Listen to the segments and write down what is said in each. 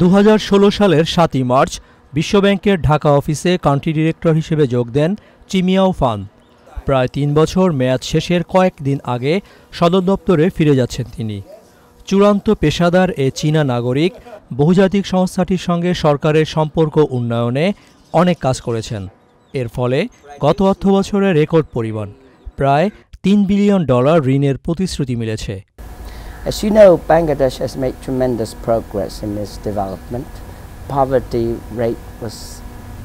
দু সালের সাতই মার্চ বিশ্বব্যাংকের ঢাকা অফিসে কান্ট্রি ডিরেক্টর হিসেবে যোগ দেন চিমিয়াও ফান প্রায় তিন বছর মেয়াদ শেষের কয়েকদিন আগে সদর দপ্তরে ফিরে যাচ্ছেন তিনি চূড়ান্ত পেশাদার এ চীনা নাগরিক বহুজাতিক সংস্থাটির সঙ্গে সরকারের সম্পর্ক উন্নয়নে অনেক কাজ করেছেন এর ফলে গত অর্থবছরে রেকর্ড পরিমাণ প্রায় তিন বিলিয়ন ডলার ঋণের প্রতিশ্রুতি মিলেছে As you know, Bangladesh has made tremendous progress in its development. Poverty rate was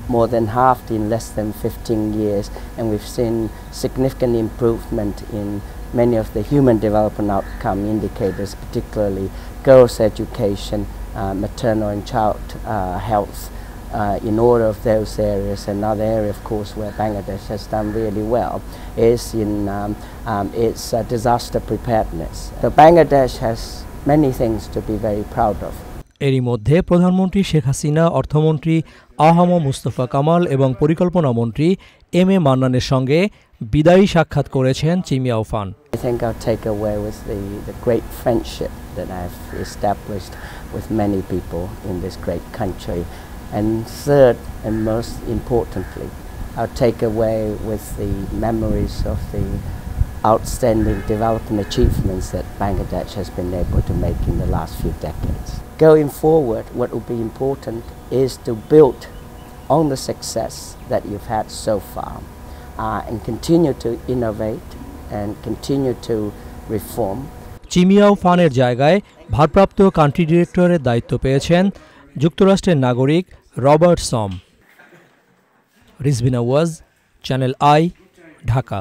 more than halved in less than 15 years, and we've seen significant improvement in many of the human development outcome indicators, particularly girls' education, uh, maternal and child uh, health, uh, in all of those areas. Another area, of course, where Bangladesh has done really well is in um, um, its uh, disaster preparedness. So Bangladesh has many things to be very proud of. এরই মধ্যে প্রধানমন্ত্রী শেখ হাসিনা অর্থমন্ত্রী আহম মুস্তফা কামাল এবং পরিকল্পনা মন্ত্রী M A মান্নানের সঙ্গে বিদায়ী সাক্ষাৎ করেছেন চিমিয়াও ফান I think I'll take away with the, the great friendship that I've established with many people in this great country And third, and most importantly, I'll take away with the memories of the outstanding development achievements that Bangladesh has been able to make in the last few decades. Going forward, what will be important is to build on the success that you've had so far uh, and continue to innovate and continue to reform চিমিয়াও ফানের জায়গায় ভারপ্রাপ্ত country ডিরেক্টরের দায়িত্ব পেয়েছেন যুক্তরাষ্ট্রের নাগরিক Robert সম রিজবিনা ওয়াজ চ্যানেল আই ঢাকা